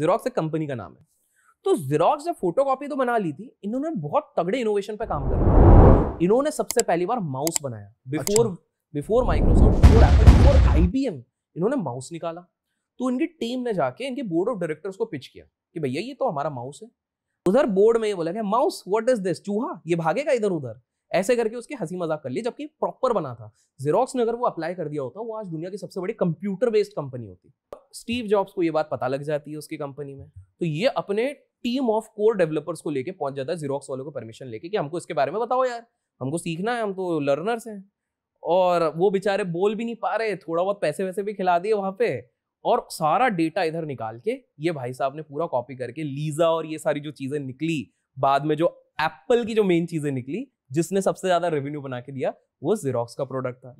xerox एक company का नाम है तो जीरोक्स जब फोटो तो बना ली थी इन्होंने बहुत तगड़े इनोवेशन पर काम करा इन्होंने सबसे पहली बार माउस बनाया before before Microsoft before Apple before IBM इन्होंने माउस निकाला तो इनकी टीम ने जाके इनके बोर्ड ऑफ डायरेक्टर्स को पिच किया कि भैया ये तो हमारा माउस है उधर बोर्ड में ये बोला कि माउस व्हाट इज दिस चूहा ये भागेगा इधर उधर ऐसे करके उसके हंसी मजाक कर लिए जबकि प्रॉपर बना था जेरोक्स ने अगर वो अप्लाई कर दिया होता वो आज दुनिया की सबसे बड़ी कंप्यूटर बेस्ड कंपनी होती स्टीव जॉब्स को ये बात पता लग जाती है उसकी कंपनी में तो ये अपने टीम ऑफ कोर डेवलपर्स को लेके पहुंच जाता है जीरोक्स वालों को परमिशन लेके कि हमको इसके बारे में बताओ यार हमको सीखना है हम तो लर्नर्स हैं और वो बेचारे बोल भी नहीं पा रहे थोड़ा बहुत पैसे वैसे भी खिला दिए वहाँ पे और सारा डेटा इधर निकाल के ये भाई साहब ने पूरा कॉपी करके लीजा और ये सारी जो चीज़ें निकली बाद में जो एप्पल की जो मेन चीजें निकली जिसने सबसे ज्यादा रेवेन्यू बना के दिया वो जीरोक्स का प्रोडक्ट था